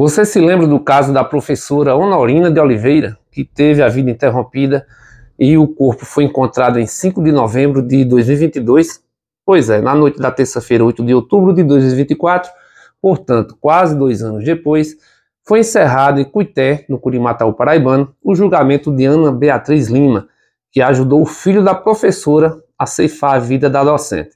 Você se lembra do caso da professora Honorina de Oliveira, que teve a vida interrompida e o corpo foi encontrado em 5 de novembro de 2022? Pois é, na noite da terça-feira, 8 de outubro de 2024, portanto, quase dois anos depois, foi encerrado em Cuité, no Curimataú Paraibano, o julgamento de Ana Beatriz Lima, que ajudou o filho da professora a ceifar a vida da docente.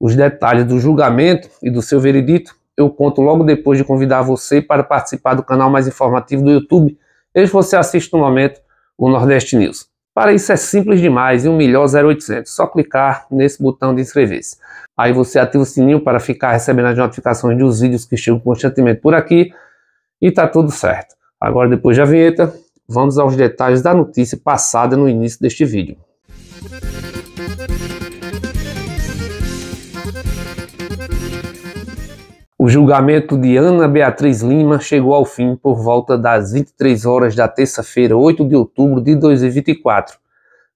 Os detalhes do julgamento e do seu veredito eu conto logo depois de convidar você para participar do canal mais informativo do YouTube, desde você assiste no momento o Nordeste News. Para isso é simples demais e o melhor 0800, só clicar nesse botão de inscrever-se. Aí você ativa o sininho para ficar recebendo as notificações dos vídeos que chegam constantemente por aqui e tá tudo certo. Agora depois da vinheta, vamos aos detalhes da notícia passada no início deste vídeo. O julgamento de Ana Beatriz Lima chegou ao fim por volta das 23 horas da terça-feira, 8 de outubro de 2024.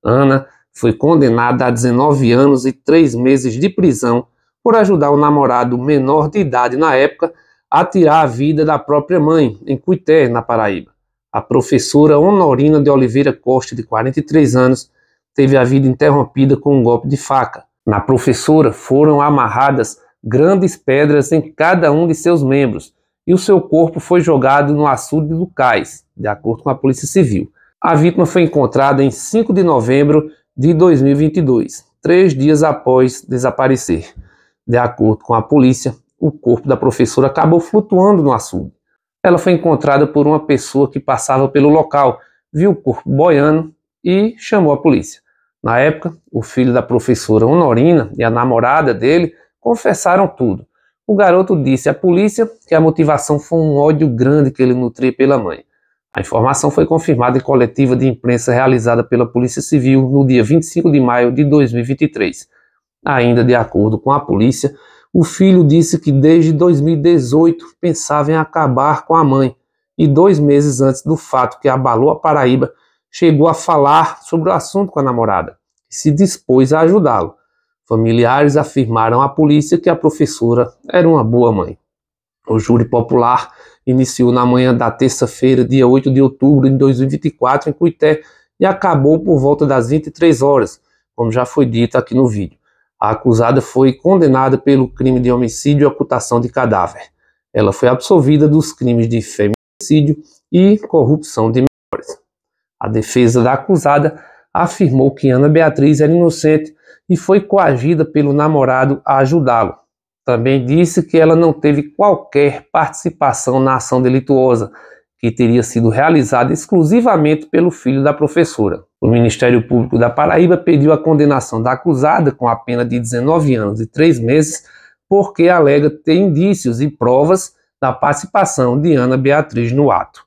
Ana foi condenada a 19 anos e 3 meses de prisão por ajudar o namorado menor de idade na época a tirar a vida da própria mãe, em Cuité, na Paraíba. A professora Honorina de Oliveira Costa, de 43 anos, teve a vida interrompida com um golpe de faca. Na professora foram amarradas grandes pedras em cada um de seus membros, e o seu corpo foi jogado no açude do cais, de acordo com a Polícia Civil. A vítima foi encontrada em 5 de novembro de 2022, três dias após desaparecer. De acordo com a polícia, o corpo da professora acabou flutuando no açude. Ela foi encontrada por uma pessoa que passava pelo local, viu o corpo boiando e chamou a polícia. Na época, o filho da professora Honorina e a namorada dele Confessaram tudo. O garoto disse à polícia que a motivação foi um ódio grande que ele nutria pela mãe. A informação foi confirmada em coletiva de imprensa realizada pela Polícia Civil no dia 25 de maio de 2023. Ainda de acordo com a polícia, o filho disse que desde 2018 pensava em acabar com a mãe e dois meses antes do fato que abalou a Paraíba, chegou a falar sobre o assunto com a namorada e se dispôs a ajudá-lo. Familiares afirmaram à polícia que a professora era uma boa mãe. O júri popular iniciou na manhã da terça-feira, dia 8 de outubro de 2024, em Cuité, e acabou por volta das 23 horas, como já foi dito aqui no vídeo. A acusada foi condenada pelo crime de homicídio e ocultação de cadáver. Ela foi absolvida dos crimes de feminicídio e corrupção de menores. A defesa da acusada afirmou que Ana Beatriz era inocente e foi coagida pelo namorado a ajudá-lo. Também disse que ela não teve qualquer participação na ação delituosa, que teria sido realizada exclusivamente pelo filho da professora. O Ministério Público da Paraíba pediu a condenação da acusada com a pena de 19 anos e 3 meses, porque alega ter indícios e provas da participação de Ana Beatriz no ato.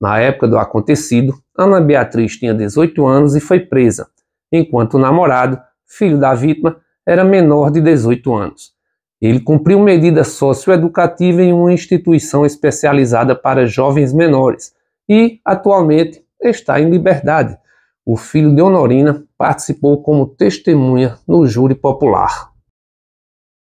Na época do acontecido, Ana Beatriz tinha 18 anos e foi presa, enquanto o namorado, filho da vítima, era menor de 18 anos. Ele cumpriu medida socioeducativa em uma instituição especializada para jovens menores e, atualmente, está em liberdade. O filho de Honorina participou como testemunha no júri popular.